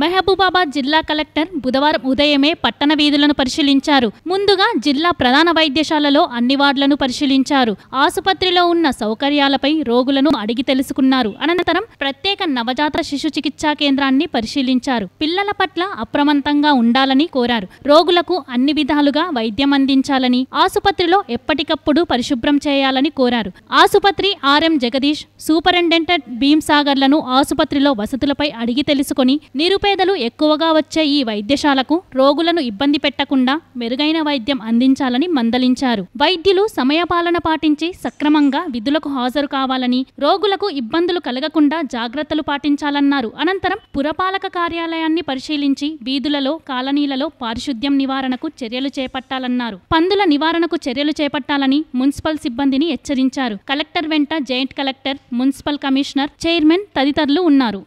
మహబూబాబాద్ జిల్లా కలెక్టర్ బుధవారం ఉదయమే పట్టణ వీధులను పరిశీలించారు ముందుగా జిల్లా ప్రధాన వైద్యశాలలో అన్ని వార్డులను పరిశీలించారు ఆసుపత్రిలో ఉన్న సౌకర్యాలపై రోగులను అడిగి తెలుసుకున్నారు అనంతరం ప్రత్యేక నవజాత శిశు చికిత్సా కేంద్రాన్ని పరిశీలించారు పిల్లల పట్ల అప్రమంతంగా ఉండాలని కోరారు రోగులకు అన్ని విధాలుగా వైద్యం అందించాలని ఆసుపత్రిలో ఎప్పటికప్పుడు పరిశుభ్రం చేయాలని కోరారు ఆసుపత్రి ఆర్ఎం జగదీష్ సూపరింటెండెంట్ భీమ్సాగర్లను ఆసుపత్రిలో వసతులపై అడిగి తెలుసుకుని నిరు నిరుపేదలు ఎక్కువగా వచ్చే ఈ వైద్యశాలకు రోగులను ఇబ్బంది పెట్టకుండా మెరుగైన వైద్యం అందించాలని మందలించారు వైద్యులు సమయపాలన పాటించి సక్రమంగా విధులకు హాజరు కావాలని రోగులకు ఇబ్బందులు కలగకుండా జాగ్రత్తలు పాటించాలన్నారు అనంతరం పురపాలక కార్యాలయాన్ని పరిశీలించి వీధులలో కాలనీలలో పారిశుద్ధ్యం నివారణకు చర్యలు చేపట్టాలన్నారు పందుల నివారణకు చర్యలు చేపట్టాలని మున్సిపల్ సిబ్బందిని హెచ్చరించారు కలెక్టర్ వెంట joint collector municipal commissioner chairman తదితరులు ఉన్నారు